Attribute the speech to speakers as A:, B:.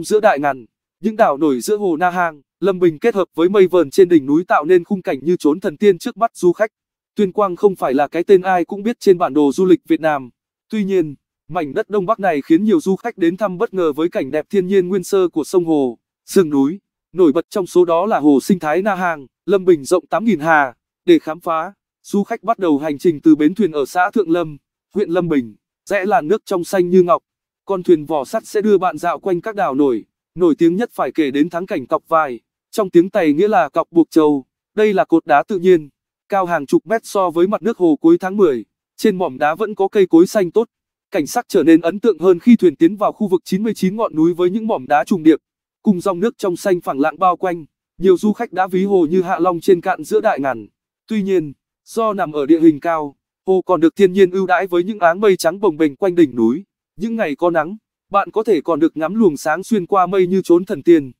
A: giữa đại ngàn, những đảo nổi giữa hồ Na Hang, Lâm Bình kết hợp với mây vờn trên đỉnh núi tạo nên khung cảnh như chốn thần tiên trước mắt du khách. Tuyên Quang không phải là cái tên ai cũng biết trên bản đồ du lịch Việt Nam. Tuy nhiên, mảnh đất Đông Bắc này khiến nhiều du khách đến thăm bất ngờ với cảnh đẹp thiên nhiên nguyên sơ của sông hồ, rừng núi. Nổi bật trong số đó là hồ sinh thái Na Hang Lâm Bình rộng 8.000 hà. Để khám phá, du khách bắt đầu hành trình từ bến thuyền ở xã Thượng Lâm, huyện Lâm Bình, rẽ làn nước trong xanh như ngọc. Con thuyền vỏ sắt sẽ đưa bạn dạo quanh các đảo nổi, nổi tiếng nhất phải kể đến thắng cảnh cọc vai, trong tiếng Tày nghĩa là cọc buộc châu. Đây là cột đá tự nhiên, cao hàng chục mét so với mặt nước hồ cuối tháng 10, trên mỏm đá vẫn có cây cối xanh tốt. Cảnh sắc trở nên ấn tượng hơn khi thuyền tiến vào khu vực 99 ngọn núi với những mỏm đá trùng điệp, cùng dòng nước trong xanh phẳng lặng bao quanh, nhiều du khách đã ví hồ như hạ long trên cạn giữa đại ngàn. Tuy nhiên, do nằm ở địa hình cao, hồ còn được thiên nhiên ưu đãi với những áng mây trắng bồng bềnh quanh đỉnh núi. Những ngày có nắng, bạn có thể còn được ngắm luồng sáng xuyên qua mây như trốn thần tiên.